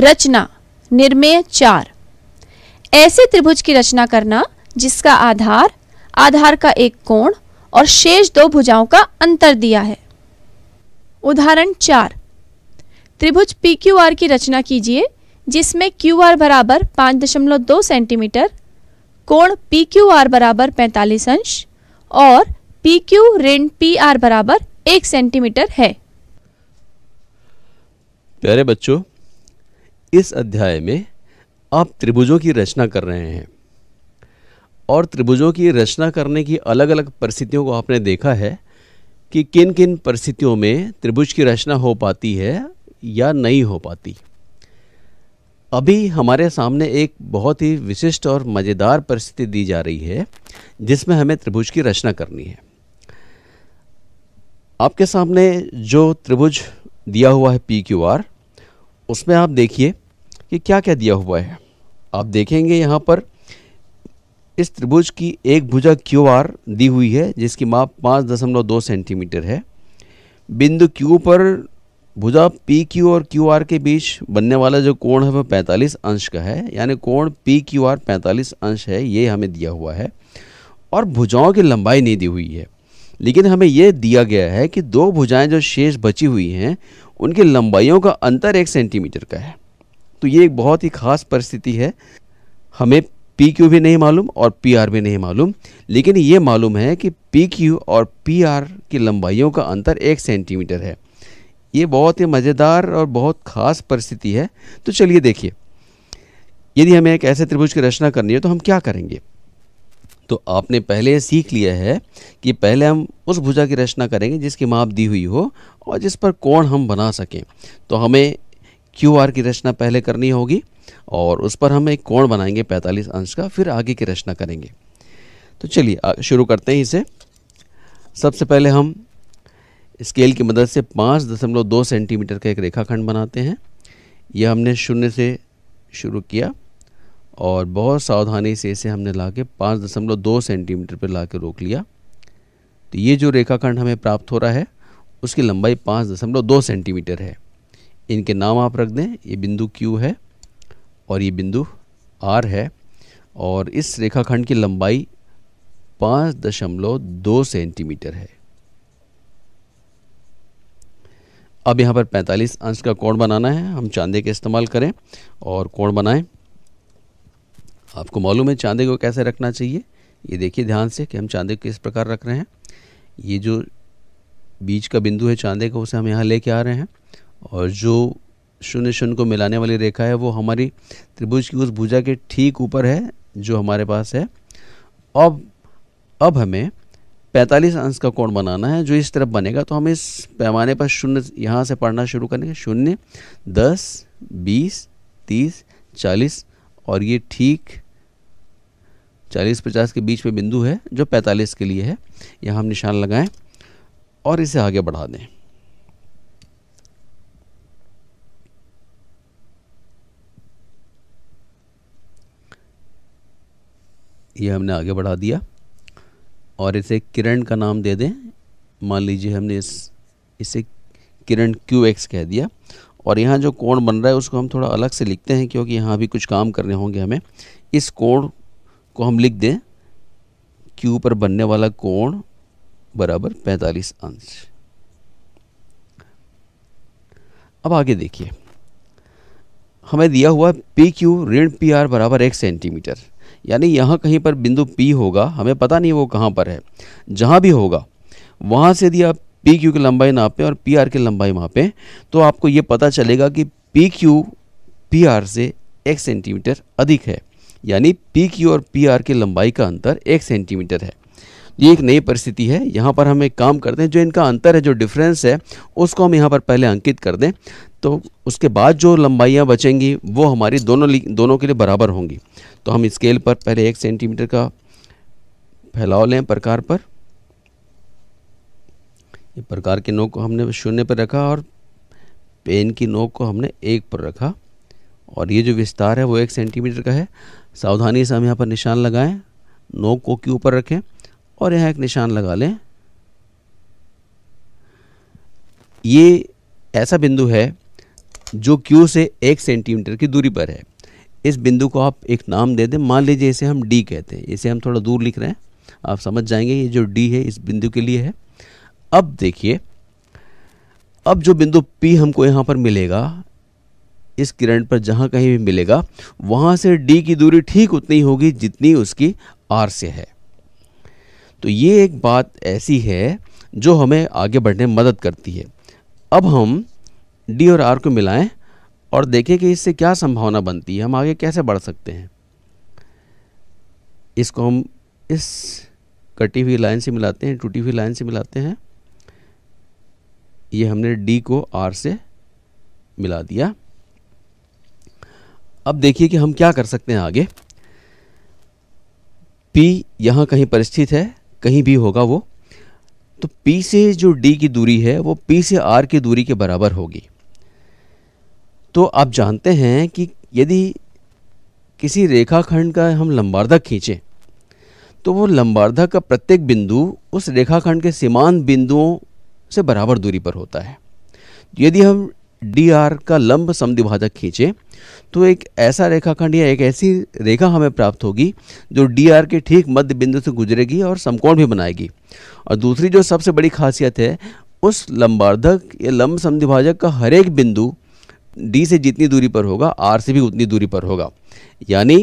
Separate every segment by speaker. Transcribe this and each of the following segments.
Speaker 1: रचना निर्मेय चार ऐसे त्रिभुज की रचना करना जिसका आधार आधार का एक कोण और शेष दो भुजाओं का अंतर दिया है उदाहरण चार त्रिभुज पी क्यू आर की रचना कीजिए जिसमें क्यू आर बराबर पाँच दशमलव दो सेंटीमीटर कोण पी क्यू आर बराबर पैंतालीस अंश और पी क्यू ऋण पी आर बराबर एक सेंटीमीटर है प्यारे बच्चों इस अध्याय में आप त्रिभुजों की रचना कर रहे हैं और त्रिभुजों की रचना करने की अलग अलग परिस्थितियों को आपने देखा है कि किन किन परिस्थितियों में त्रिभुज की रचना हो पाती है या नहीं हो पाती अभी हमारे सामने एक बहुत ही विशिष्ट और मज़ेदार परिस्थिति दी जा रही है जिसमें हमें त्रिभुज की रचना करनी है आपके सामने जो त्रिभुज दिया हुआ है पी क्यू आर उसमें आप देखिए कि क्या क्या दिया हुआ है आप देखेंगे यहाँ पर इस त्रिभुज की एक भुजा क्यू आर दी हुई है जिसकी माप पाँच दशमलव दो सेंटीमीटर है बिंदु क्यू पर भुजा पी क्यू और क्यू आर के बीच बनने वाला जो कोण है वह पैंतालीस अंश का है यानी कोण पी क्यू आर पैंतालीस अंश है ये हमें दिया हुआ है और भुजाओं की लंबाई नहीं दी हुई है लेकिन हमें यह दिया गया है कि दो भुजाएं जो शेष बची हुई हैं उनकी लंबाइयों का अंतर एक सेंटीमीटर का है तो ये एक बहुत ही खास परिस्थिति है हमें पी क्यू भी नहीं मालूम और पी आर भी नहीं मालूम लेकिन ये मालूम है कि पी क्यू और पी आर की लंबाइयों का अंतर एक सेंटीमीटर है ये बहुत ही मज़ेदार और बहुत खास परिस्थिति है तो चलिए देखिए यदि हमें एक ऐसे त्रिभुज की रचना करनी है तो हम क्या करेंगे तो आपने पहले सीख लिया है कि पहले हम उस भुजा की रचना करेंगे जिसकी माप दी हुई हो और जिस पर कोण हम बना सकें तो हमें क्यू आर की रचना पहले करनी होगी और उस पर हम एक कोण बनाएंगे 45 अंश का फिर आगे की रचना करेंगे तो चलिए शुरू करते हैं इसे सबसे पहले हम स्केल की मदद से पाँच दशमलव दो सेंटीमीटर का एक रेखाखंड बनाते हैं यह हमने शून्य से शुरू किया और बहुत सावधानी से इसे हमने ला के पाँच दशमलव दो सेंटीमीटर पर ला रोक लिया तो ये जो रेखाखंड हमें प्राप्त हो रहा है उसकी लंबाई पाँच दशमलव दो सेंटीमीटर है इनके नाम आप रख दें ये बिंदु Q है और ये बिंदु R है और इस रेखाखंड की लंबाई पाँच दशमलव दो सेंटीमीटर है अब यहाँ पर 45 अंश का कोण बनाना है हम चांदे का इस्तेमाल करें और कोण बनाएं आपको मालूम है चांदे को कैसे रखना चाहिए ये देखिए ध्यान से कि हम चांदे को किस प्रकार रख रहे हैं ये जो बीच का बिंदु है चांदे का उसे हम यहाँ लेके आ रहे हैं और जो शून्य शून्य को मिलाने वाली रेखा है वो हमारी त्रिभुज की उस भुजा के ठीक ऊपर है जो हमारे पास है अब अब हमें 45 अंश का कोण बनाना है जो इस तरफ बनेगा तो हम इस पैमाने पर शून्य यहाँ से पढ़ना शुरू करेंगे शून्य दस बीस तीस चालीस और ये ठीक चालीस पचास के बीच में बिंदु है जो पैंतालीस के लिए है यहाँ हम निशान लगाएं और इसे आगे बढ़ा दें ये हमने आगे बढ़ा दिया और इसे किरण का नाम दे दें मान लीजिए हमने इस इसे किरण क्यू एक्स कह दिया और यहाँ जो कोण बन रहा है उसको हम थोड़ा अलग से लिखते हैं क्योंकि यहाँ भी कुछ काम करने होंगे हमें इस कोण को हम लिख दें क्यू पर बनने वाला कोण बराबर 45 अंश अब आगे देखिए हमें दिया हुआ पी क्यू ऋण पी आर बराबर एक सेंटीमीटर यानी यहाँ कहीं पर बिंदु पी होगा हमें पता नहीं वो कहाँ पर है जहाँ भी होगा वहाँ से यदि आप पी क्यू की लंबाई नापें और पी आर की लंबाई मापें तो आपको ये पता चलेगा कि पी क्यू पी आर से एक सेंटीमीटर अधिक है यानी पी क्यू और पी आर की लंबाई का अंतर एक सेंटीमीटर है ये एक नई परिस्थिति है यहाँ पर हम एक काम करते हैं जो इनका अंतर है जो डिफरेंस है उसको हम यहाँ पर पहले अंकित कर दें तो उसके बाद जो लंबाइयाँ बचेंगी वो हमारी दोनों दोनों के लिए बराबर होंगी तो हम स्केल पर पहले एक सेंटीमीटर का फैलाव लें प्रकार पर ये प्रकार के नोक को हमने शून्य पर रखा और पेन की नोक को हमने एक पर रखा और ये जो विस्तार है वो एक सेंटीमीटर का है सावधानी से हम यहाँ पर निशान लगाएं नोक को के ऊपर रखें और यहाँ एक निशान लगा लें ये ऐसा बिंदु है जो क्यू से एक सेंटीमीटर की दूरी पर है इस बिंदु को आप एक नाम दे दें मान लीजिए इसे हम डी कहते हैं इसे हम थोड़ा दूर लिख रहे हैं आप समझ जाएंगे ये जो डी है इस बिंदु के लिए है अब देखिए अब जो बिंदु पी हमको यहाँ पर मिलेगा इस किरण पर जहाँ कहीं भी मिलेगा वहाँ से डी की दूरी ठीक उतनी होगी जितनी उसकी आर से है तो ये एक बात ऐसी है जो हमें आगे बढ़ने में मदद करती है अब हम डी और आर को मिलाएं और देखें कि इससे क्या संभावना बनती है हम आगे कैसे बढ़ सकते हैं इसको हम इस कटी हुई लाइन से मिलाते हैं टूटी हुई लाइन से मिलाते हैं ये हमने डी को आर से मिला दिया अब देखिए कि हम क्या कर सकते हैं आगे पी यहाँ कहीं पर स्थित है कहीं भी होगा वो तो P से जो D की दूरी है वो P से R की दूरी के बराबर होगी तो आप जानते हैं कि यदि किसी रेखाखंड का हम लंबार्धक खींचें तो वो लंबार्धक का प्रत्येक बिंदु उस रेखाखंड के सीमांत बिंदुओं से बराबर दूरी पर होता है यदि हम डी आर का लंब समद्विभाजक खींचे तो एक ऐसा रेखाखंड या एक ऐसी रेखा हमें प्राप्त होगी जो डी आर के ठीक मध्य बिंदु से गुजरेगी और समकोण भी बनाएगी और दूसरी जो सबसे बड़ी खासियत है उस लंबार्धक या लंब समद्विभाजक का हर एक बिंदु डी से जितनी दूरी पर होगा आर से भी उतनी दूरी पर होगा यानी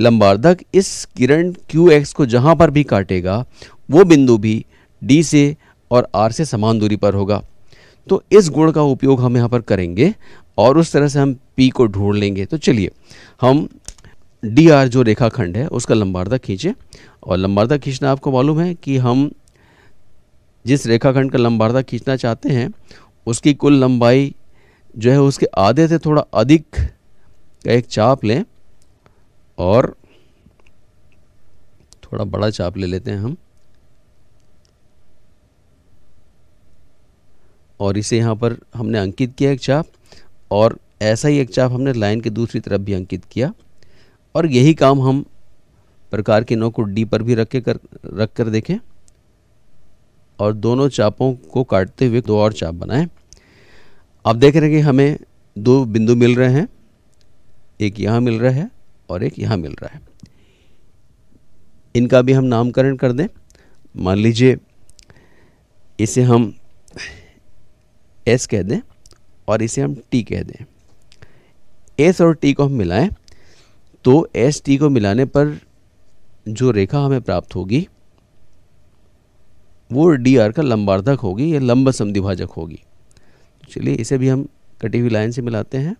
Speaker 1: लंबार्धक इस किरण क्यू एक्स को जहाँ पर भी काटेगा वो बिंदु भी डी से और आर से समान दूरी पर होगा तो इस गुण का उपयोग हम यहाँ पर करेंगे और उस तरह से हम पी को ढूंढ लेंगे तो चलिए हम डी आर जो रेखाखंड है उसका लंबार्धा खींचे और लंबार्धा खींचना आपको मालूम है कि हम जिस रेखाखंड का लंबार्धा खींचना चाहते हैं उसकी कुल लंबाई जो है उसके आधे से थोड़ा अधिक का एक चाप लें और थोड़ा बड़ा चाप ले लेते हैं हम और इसे यहाँ पर हमने अंकित किया एक चाप और ऐसा ही एक चाप हमने लाइन के दूसरी तरफ भी अंकित किया और यही काम हम प्रकार के नौ को डी पर भी रख के कर रख कर देखें और दोनों चापों को काटते हुए दो और चाप बनाएं आप देख रहे हैं कि हमें दो बिंदु मिल रहे हैं एक यहाँ मिल रहा है और एक यहाँ मिल रहा है इनका भी हम नामकरण कर दें मान लीजिए इसे हम एस कह दें और इसे हम टी कह दें एस और टी को हम मिलाएं तो एस टी को मिलाने पर जो रेखा हमें प्राप्त होगी वो डी आर का लंबार्धक होगी या लंब समिभाजक होगी चलिए इसे भी हम कटी हुई लाइन से मिलाते हैं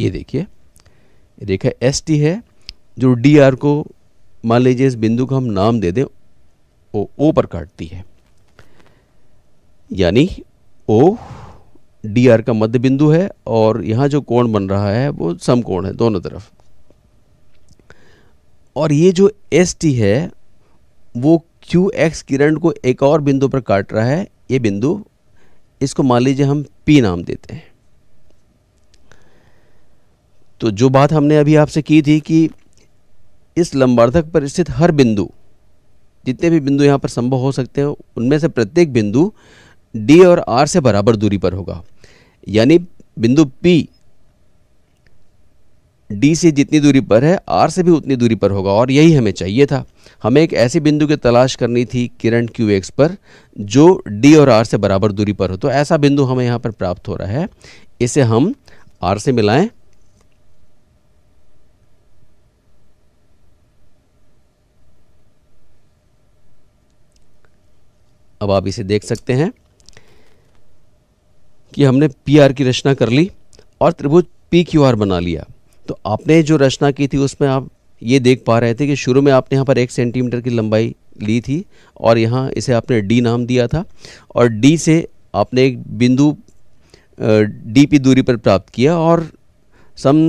Speaker 1: ये देखिए रेखा एस टी है जो डी आर को मान लीजिए इस बिंदु का हम नाम दे दें ओ ओ पर काटती है यानी ओ डी आर का मध्य बिंदु है और यहाँ जो कोण बन रहा है वो समकोण है दोनों तरफ और ये जो एस टी है वो क्यू एक्स किरण को एक और बिंदु पर काट रहा है ये बिंदु इसको मान लीजिए हम पी नाम देते हैं तो जो बात हमने अभी आपसे की थी कि इस लंबार्धक पर स्थित हर बिंदु जितने भी बिंदु यहाँ पर संभव हो सकते हैं उनमें से प्रत्येक बिंदु डी और आर से बराबर दूरी पर होगा यानी बिंदु पी डी से जितनी दूरी पर है आर से भी उतनी दूरी पर होगा और यही हमें चाहिए था हमें एक ऐसे बिंदु की तलाश करनी थी किरण क्यू एक्स पर जो डी और आर से बराबर दूरी पर हो तो ऐसा बिंदु हमें यहाँ पर प्राप्त हो रहा है इसे हम आर से मिलाएं अब आप इसे देख सकते हैं कि हमने पी आर की रचना कर ली और त्रिभुज पी क्यू आर बना लिया तो आपने जो रचना की थी उसमें आप ये देख पा रहे थे कि शुरू में आपने यहाँ पर एक सेंटीमीटर की लंबाई ली थी और यहाँ इसे आपने डी नाम दिया था और डी से आपने एक बिंदु डी पी दूरी पर प्राप्त किया और सम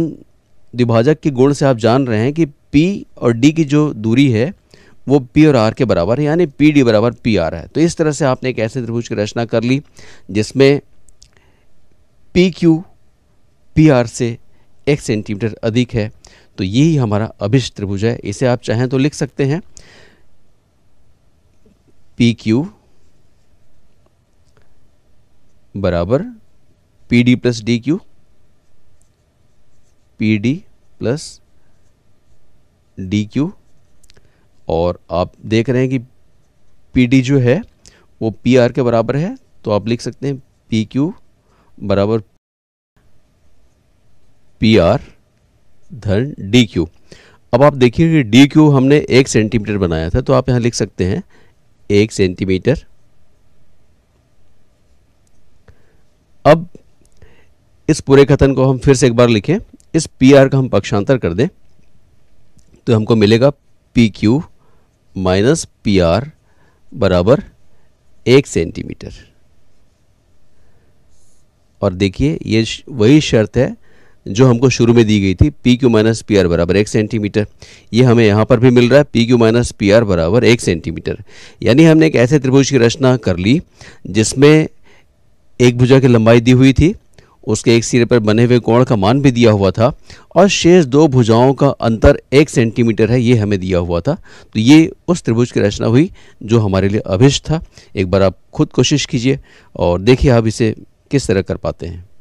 Speaker 1: विभाजक के गुण से आप जान रहे हैं कि पी और डी की जो दूरी है वो पी और आर के बराबर है यानी पी डी बराबर पी आर है तो इस तरह से आपने एक ऐसे त्रिभुज की रचना कर ली जिसमें पी क्यू पी आर से एक सेंटीमीटर अधिक है तो यही हमारा अभिष्ट त्रिभुज है इसे आप चाहें तो लिख सकते हैं पी क्यू बराबर P D plus D Q P D plus D Q और आप देख रहे हैं कि पी जो है वो पी के बराबर है तो आप लिख सकते हैं पी क्यू बराबर पी आर धन डी क्यू अब आप देखिए कि डी क्यू हमने एक सेंटीमीटर बनाया था तो आप यहां लिख सकते हैं एक सेंटीमीटर अब इस पूरे कथन को हम फिर से एक बार लिखें इस पी आर का हम पक्षांतर कर दें तो हमको मिलेगा P Q minus P R बराबर एक सेंटीमीटर और देखिए ये वही शर्त है जो हमको शुरू में दी गई थी P Q minus P R बराबर एक सेंटीमीटर ये हमें यहाँ पर भी मिल रहा है P Q minus P R बराबर एक सेंटीमीटर यानी हमने एक ऐसे त्रिभुज की रचना कर ली जिसमें एक भुजा की लंबाई दी हुई थी उसके एक सिरे पर बने हुए कोण का मान भी दिया हुआ था और शेष दो भुजाओं का अंतर एक सेंटीमीटर है ये हमें दिया हुआ था तो ये उस त्रिभुज की रचना हुई जो हमारे लिए अभिष्ट था एक बार आप खुद कोशिश कीजिए और देखिए आप इसे किस तरह कर पाते हैं